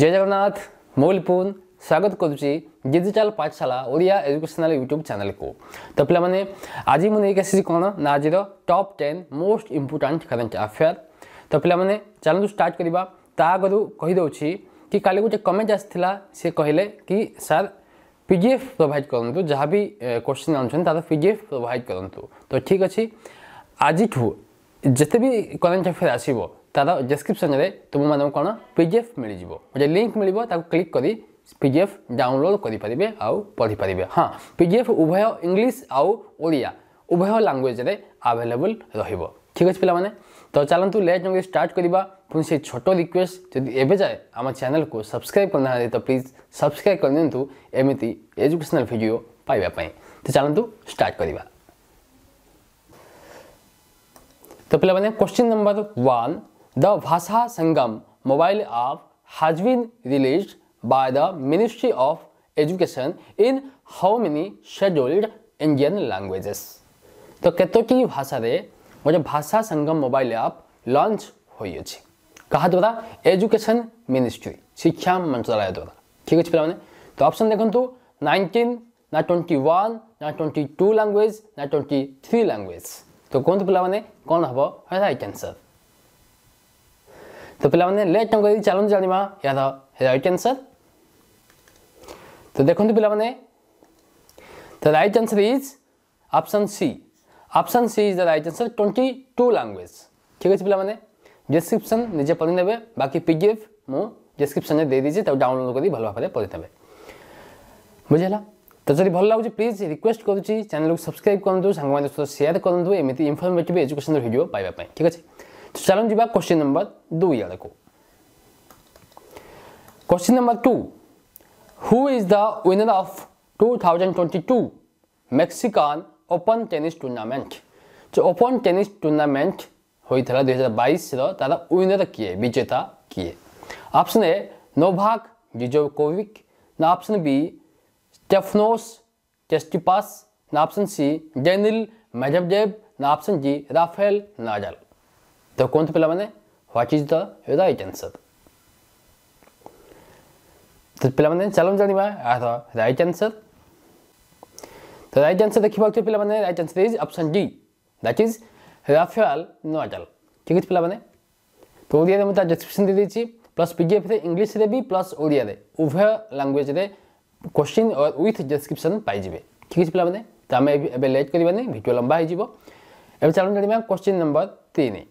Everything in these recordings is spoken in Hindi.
জয় জগন্নাথ ମୁଁ ପୁନ୍ ସ୍ୱାଗତ କରୁଛି ଡିଜିଟାଲ ପାଠଶାଳା ଓଡ଼ିଆ ଏଜୁକେସନାଲ ୟୁଟ୍ୟୁବ୍ ଚ୍ୟାନେଲକୁ ତ ପିଲାମାନେ ଆଜି ମୁଁ ନେଇକି ଆସିଛି କ'ଣ ନା ଆଜିର top ten most important current affair ତ ପିଲାମାନେ ଚାଲନ୍ତୁ ଷ୍ଟାର୍ଟ କରିବା ତା ଆଗରୁ କହିଦେଉଛି କି କାଲି ଗୋଟେ କମେଣ୍ଟ ଆସିଥିଲା ସେ କହିଲେ କି sir P D F provide କରନ୍ତୁ ଯାହା ବି କୋଶ୍ଚିନ୍ ଆଣୁଛନ୍ତି ତା'ର ପି ଡି ଏଫ୍ ପ୍ରୋଭାଇଡ଼ କରନ୍ତୁ ତ ଠିକ୍ ଅଛି ଆଜିଠୁ ଯେତେ ବି କରେଣ୍ଟ ଆଫେୟାର ଆସିବ तार तुम मन कौन डी एफ मिल जाए लिंक मिलता क्लिक कर डी एफ डाउनलोड करेंगे आउ पढ़ीपारे हाँ पी डी एफ उभय इंग्लीश आउ आड़िया उभय लांगुएज आभेलेबुल रीक अच्छे पे तो चलतु लेट जंगे स्टार्ट करवा पुणी से छोट रिक्वेस्ट जब एव जाए आम चेल को सब्सक्राइब करना तो प्लीज सब्सक्राइब कर दिंतु एमती एजुकेशनल भिड पाइबापी तो चलतु स्टार्ट करवा तो पे question number one The Bhasha Sangam mobile app has been released by the Ministry of Education in how many scheduled Indian languages? तो କେତୋଟି ଭାଷାରେ ଗୋଟେ ଭାଷା ସଙ୍ଗମ ମୋବାଇଲ ଆପ୍ ଲଞ୍ଚ ହୋଇଅଛି କାହା ଦ୍ୱାରା ଏଜୁକେସନ୍ ମିନିଷ୍ଟ୍ରି ଶିକ୍ଷା ମନ୍ତ୍ରଣାଳୟ ଦ୍ୱାରା ଠିକ୍ ଅଛି ପିଲାମାନେ ତ ଅପସନ୍ ଦେଖନ୍ତୁ ନାଇନଟିନ୍ ନା ଟ୍ୱେଣ୍ଟି ୱାନ୍ ନା ଟ୍ୱେଣ୍ଟି ଟୁ ଲାଙ୍ଗୁଏଜ୍ ନା ଟ୍ୱେଣ୍ଟି ଥ୍ରୀ ଲାଙ୍ଗୁଏଜ୍ ତ କୁହନ୍ତୁ ପିଲାମାନେ କ'ଣ ହେବ ରାଇଟ୍ ଆନ୍ସର୍ तो पे लेट લેટ અંક ચાલો ને જાણીમાં आंसर तो देखते पे the right answer is option C option C is the right answer twenty two language ठीक अच्छे पे डिस्क्रिप्सन निजे पढ़ी ने बाकी पीडीएफ मुझ डिस्क्रिप्सन दे दीजिए डाउनलोड कर तो भल भाव पढ़ी ने बुझेगा तो जब भल लगुच प्लीज रिक्वेस्ट करुच्ची चैनल को सब्सक्राइब करूँ सांग सेयार करूँ एमती इनफर्मेटिव एजुकेशन भिडियो पाइबा ठीक अच्छे तो चलो जी क्वेश्चन नंबर दुई वाले को question number two who is the winner of 2022 Mexican open tennis tournament जो ओपन टेनिस टूर्नामेंट होता दुई हजार बैस तारा विनर किए विजेता किए ऑप्शन ए नोभाक जिजोकोविक ना ऑप्शन बी स्टेफनोस टेस्टिपास ना ऑप्शन सी डेनिल मेजबडेव ना ऑप्शन जी राफेल नाजल तो कौन सा पहला what is the right answer तो पे चलो जाना यार आंसर तो रईट आंसर देखा पे right answer is option D that is Rafael Nadal ठीक अच्छे पे तो ओडिया मुझे डिस्क्रिप्सन दे प्लस पीडीएफ इंग्लीश भी प्लस ओडिया उभय लांगुएज क्वेश्चन और विथ डिस्क्रिप्सन पाइबे ठीक अच्छे पे तो आम लेट करवानी भिड लंबा हो चलो जानवा क्वेश्चन नंबर तीन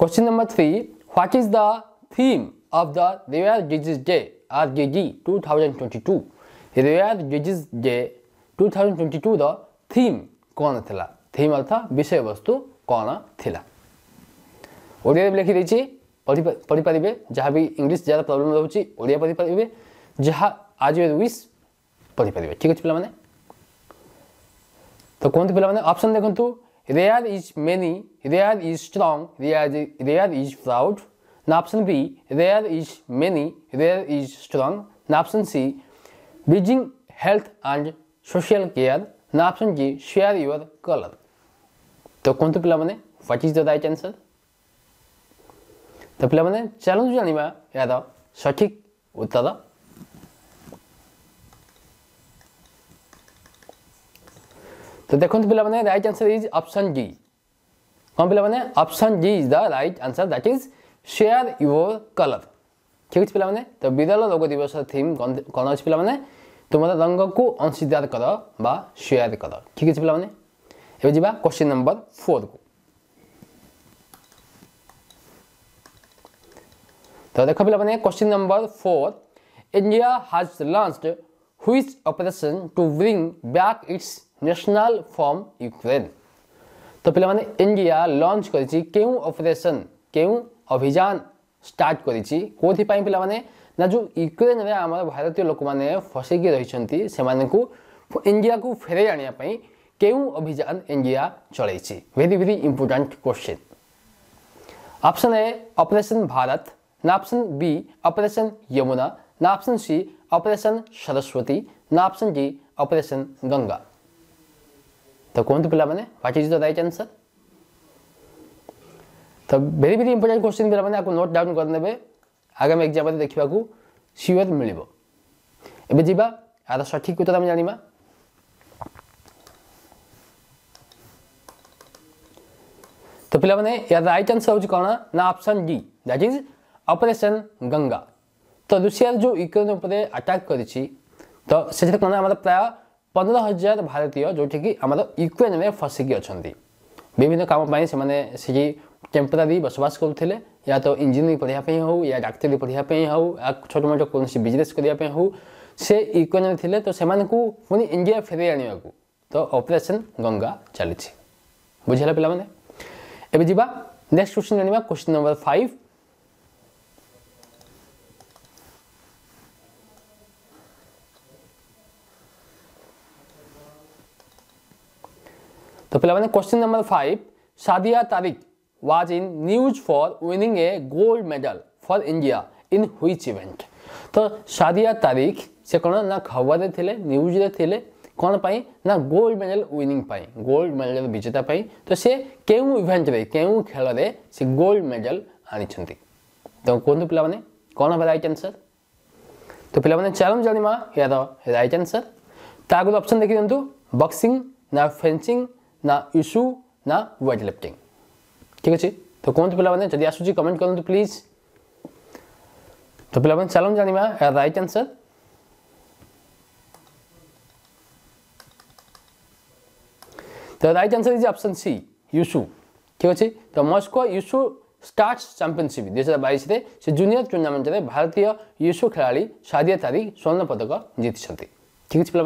question number three what is the theme of the rare disease day R J G two thousand twenty two rare disease day two thousand twenty two रीम कौन थीम अर्थ विषय वस्तु कौन थी ओडिया लिखी देखिए पढ़ीपारे जहाँ भी इंग्लीश ज्यादा प्रॉब्लम रोचे ओडिया पारे जहाँ आज पढ़ी पढ़ीपारे ठीक अच्छे पे तो कहते पे अपसन देखते Rare is many, rare is strong, rare, rare is proud. And option B, rare is many, rare is strong. And option C, bridging health and social care. And option G, share your color. तो कौन तो पिला मैंने what is the right answer तो पिला मैंने चैलेंज जानिबा यार सठिक उत्तर तो देखो पे बिल्कुल right answer is option G तो कौन पे मैंने G is the right answer that is share your colour ठीक अच्छे पे तो विरल रोग दिवस थीम कौन अच्छे पे तुम रंग को अंशीदार कर बा शेयर कर ठीक अच्छे पे एवं जी क्वेश्चन नंबर फोर को तो देख पे question number four India has launch हुई operation to bring back its national from Ukraine तो पे मैंने इंडिया लंच करपरेसन के अभियान स्टार्ट करोपाई पे मैंने ना जो युक्रेन में आम भारतीय लोक मैंने फसिक रही इंडिया को फेर आने के अभियान इंडिया चल very very important question option A operation Bharat ना अपसन बी अपरेसन यमुना ना अपसन सी अपरेसन सरस्वती ना अपसन डी अपरेसन गंगा तो कहतु तो तो तो पे बाकी राइट आंसर तो भेरी भेरी इंपोर्टां क्वेश्चन पे आपको नोट डाउन करदे आगामी एक्जाम देखा सियोर मिल जा सठिक उत्तर आम जाना तो पे यार रईट आंसर हूँ कौन ना option D that is operation Ganga तो रुषि जो यूक्रेन उपरे अटाक कर तो से कौन आम प्राय पंद्रह हजार भारतीय ଯେଉଁଠିକି की आम ଫସିକି ଅଛନ୍ତି ବିଭିନ୍ନ କାମ ପାଇଁ ସେମାନେ ସେଠି ଟେମ୍ପରାରୀ ବସବାସ କରୁଥିଲେ या तो इंजीनियरिंग पढ़ाया हूँ या डाक्तरी पढ़ाया पे हो या छोट मोट कौन बिजनेस करने हूँ से यूक्रेन थे तो से पुणी इंडिया फेर आने तो ऑपरेशन गंगा चली बुझेगा पे एवं जा नेक्स्ट क्वेश्चन जाना क्वेश्चन नंबर फाइव तो फिलहाल question number five Sadia Tarik was in news for winning a gold medal for India in which event तो सादिया तारिक से कौन ना खबर थे न्यूज थे कौन पाई ना गोल्ड मेडल विनिंग पाई गोल्ड मेडल विजेता पाई तो से केउ इवेंट रे केउ खेल रे से गोल्ड मेडल आनी तो कोन पे कौन हबा रईट आंसर तो पे चल चलम यार रईट आंसर आगे अप्सन देखि बक्सींग बॉक्सिंग ना फेंसिंग ना इश्यू ना व्वेट लिफ्टिंग ठीक अच्छे तो कहते पे जब आस कमेंट करूँ प्लीज तो पे चलो जाना रईट आंसर तो right answer is option C wushu ठीक अच्छे तो मस्को युशु स्टार्ट चंपिशिप दुई हजार बैस से जूनियर टूर्णामेन्ट में भारतीय युशु खेला साधिया तारी स्वर्ण पदक जीति ठीक अच्छे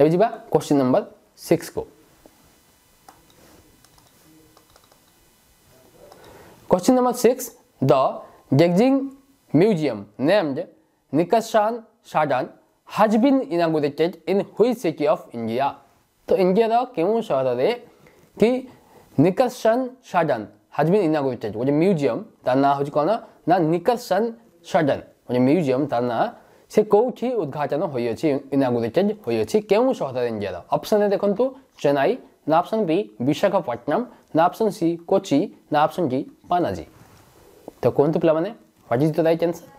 पे जा क्वेश्चन नंबर सिक्स को Question number 6. The Gegjing Museum named Nikashan Shadan has been inaugurated in which city of India? তো ইন্ডিয়ার কেমন শহরে কি নিকাশন শাডান হাজ বিন ইনাগুরেটেড ওই যে মিউজিয়াম তার নাম হচ্ছে কোন না নিকাশন শাডান ওই যে মিউজিয়াম তার নাম সে কোটি উদ্ঘাটন হয়েছে ইনাগুরেটেড হয়েছে কেউ শহরের ইন্ডিয়ার অপশনে দেখুন Chennai the option B Visakhapatnam the option C Kochi the option D Panaji तो कौन तो पिला है what is the right answer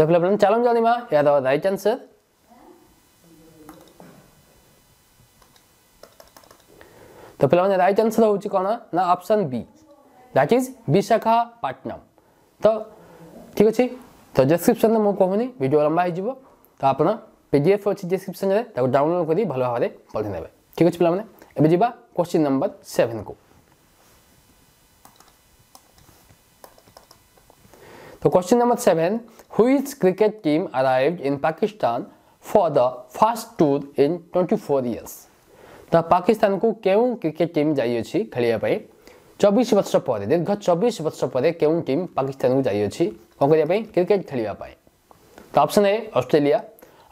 तो प्लवन चलो जल्दी मां याद आओ राइट चांस तो प्लवन राइट आंसर होची कोन ना option B that is Visakhapatnam तो ठीक अच्छे तो डिस्क्रिप्शन में कहूनी भिड लंबा हो तो आप पीडीएफ अच्छी डिस्क्रिप्शन ताको डाउनलोड कर भल भाव पढ़ी ने ठीक ଅଛି ପିଲାମାନେ ଏବେ ଯିବା କ୍ୱେଶ୍ଚିନ୍ ନମ୍ବର ସେଭେନ୍କୁ तो question number seven which cricket team arrived in Pakistan for the first tour in twenty four years तो पाकिस्तान को क्यों क्रिकेट टीम जाइए खेलने चबीश वर्ष पर दीर्घ चबीश वर्ष पर क्यों टीम पाकिस्तान को जाइए कौन करने क्रिकेट खेलने तो option A Australia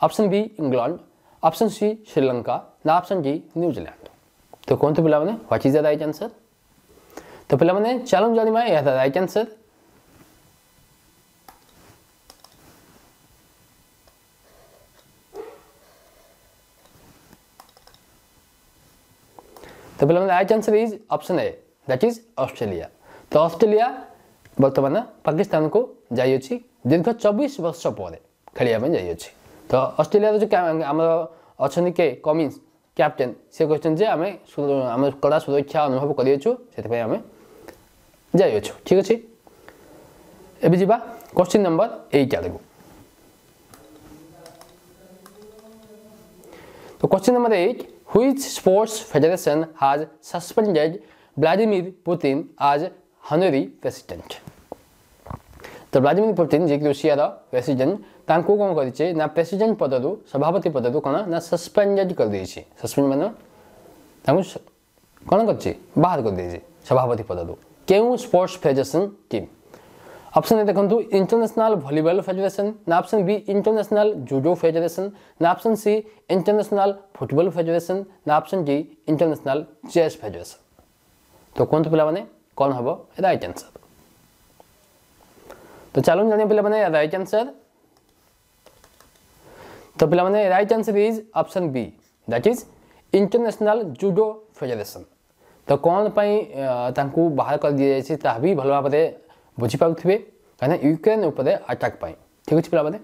option B England option C Sri Lanka ना ऑप्शन जी न्यूजीलैंड તો કોણ હતું પેલા what is the right answer तो તો मैंने चलो ચાલો જાણીમાં એ હતા રાઈટ આન્સર तो मैंने right answer is option A that is Australia तो ऑस्ट्रेलिया बर्तमान पाकिस्तान को जाइए दीर्घ चौबीस वर्ष पर खेलने जाइए ତ ଅଷ୍ଟ୍ରେଲିଆର ଯେଉଁ ଆମର ଅଛନ୍ତି କେ କମିନ୍ସ କ୍ୟାପ୍ଟେନ୍ ସେ କହିଛନ୍ତି ଯେ ଆମେ ଆମେ କଡ଼ା ସୁରକ୍ଷା ଅନୁଭବ କରିଅଛୁ ସେଥିପାଇଁ ଆମେ ଯାଇଅଛୁ ଠିକ୍ ଅଛି ଏବେ ଯିବା କ୍ୱେଶ୍ଚିନ୍ ନମ୍ବର ଏଇଟ୍ ଆଡ଼କୁ ତ question number eight which sports federation has suspended Vladimir Putin as honorary president? तो व्लादिमिर पुतिन जी रुषि प्रेसीडेट कौन कर प्रेसीडेट पदर सभापति पदर कौन ना सस्पेंडेड कर सस्पेंड मान कौन कर बाहर कर सभापति पदर क्यों स्पोर्ट्स फेडेरेसन टीम ए देखो इंटरनेशनाल भलीबल फेडेरेसन ना option B international judo federation ना option C international football federation ना option D international chess federation तो कहतु पे कौन हम ये रईट आंसर तो चलो जल्दी पे बनाया राइट आंसर तो पहले मैंने right answer is option B that is international judo federation तो कौन पर बाहर कर दी जाए भी भल भाव बुझीपे कहीं यूक्रेन अटाक ठीक अच्छे पे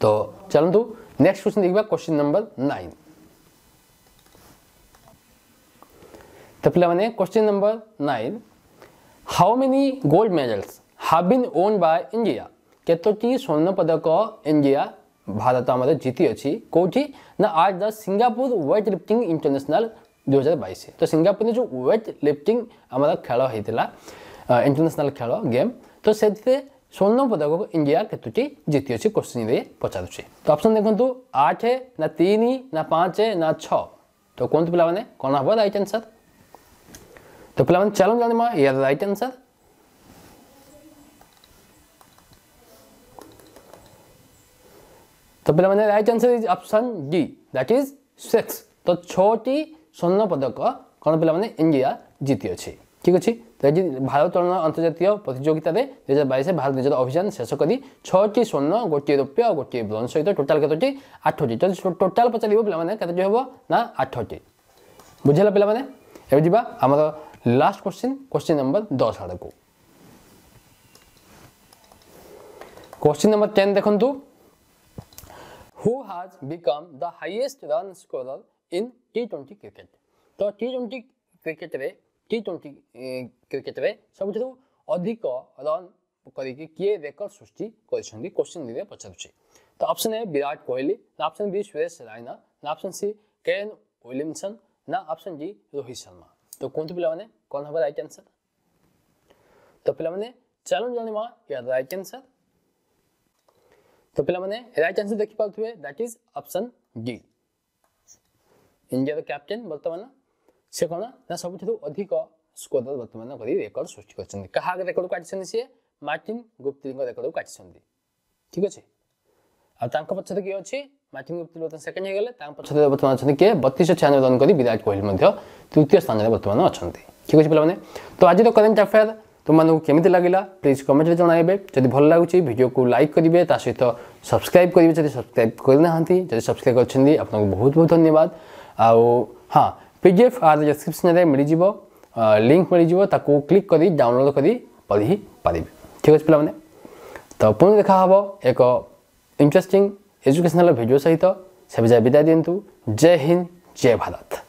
तो चलतु नेक्स्ट क्वेश्चन देखा क्वेश्चन नंबर नाइन तो पे question number nine how many gold medals have won by India केतोटी स्वर्ण पदक इंडिया भारत आम जीति अच्छी कौटी ना आज the Singapore weight lifting international दुई हजार बैस तो सिंगापुर जो वेट लिफ्टिंग आम खेल होता इंटरनेशनाल खेल गेम तो से स्वर्ण पदक को इंडिया केतोटी जीति अच्छी क्वेश्चन पचार तो अपसन देखो आठ ना तीन ना पाँच ना छ तो कहते पे कौन हम रईट आनसर तो पे चल जान यार रईट आनसर तो पे right answer is option D that is six तो छोटी स्वर्ण पदक कौन पे इंडिया जीति अच्छे ঠিক আছে তো আজ ভারত আন্তর্জাতীয় প্রতিযোগিতার দুই হাজার বাইশে ভারত নিজের অভিযান শেষ করে ছটি স্বর্ণ গোটিয়ে রৌপ্য আর গোটিয়ে ব্রোঞ্জ সহ টোটাল কতটি আঠটি যদি টোটাল পচারিব পিলামানে কতটি হব না আঠটি বুঝিলা পিলামানে এবার যা আমার লাস্ট কোশ্চিন কোশ্চিন নম্বর দশ আড়ক কোশ্চিন নম্বর টেন দেখুন who who become the the run run in T twenty cricket तो T20 cricket रे T20 cricket रे सबुठु अधिक रन करे रेकर्ड सृष्टि करिसंदी क्वेश्चन दिबे तो ऑप्शन ए विराट कोहली ना ऑप्शन बी सुरेश रायना ना ऑप्शन सी केन विलियमसन ना ऑप्शन डी रोहित शर्मा तो कोनते पिला कौन कोन हबर राइट आंसर तो पिला माने चलो जानिमा या राइट आंसर તો પેલા મને રાઈટ આન્સર લખી પાડતું હે ધેટ ઇઝ ઓપ્શન ડી ইন্ডিয়ার ক্যাপ্টেন বর্তমান সে কোণ না সবুঠার অধিক স্কোর বর্তমান করে রেকর্ড সৃষ্টি করছেন কাহা রেকর্ড কাটিছেন সি মার্টিন গুপ্তিল রেকর্ড কাটিছেন ঠিক আছে আঙ্ক পছরে কি অছে মার্টিন গুপ্তিল বর্তমান সেকেন্ড হয়ে গেলে তাঙ্ক পছরে বর্তমান অনেক কে বতিশশো ছিয়ানবে রন করে বিরাট কোহলি তৃতীয় স্থানের বর্তমান অনেক ঠিক আছে পিলামানে তো আজ কারেন্ট আফেয়ার तुमको केमी लगेगा प्लीज कमेंट में जनइबे जब भल लगुच भिडियो को लाइक करेंगे सहित सब्सक्राइब करेंगे जब सब्सक्राइब करना जब सब्सक्राइब करते आपको बहुत बहुत धन्यवाद आउ हाँ पी डी एफ आर डिस्क्रिप्सन मिल जाव लिंक मिल जाव क्लिक कर डाउनलोड कर पढ़ी पारे ठीक अच्छे पे तो पुणु देखा हम एक इंटरेस्टिंग एजुकेशनल भिडियो सहित से विदाय दिंतु जय हिंद जय भारत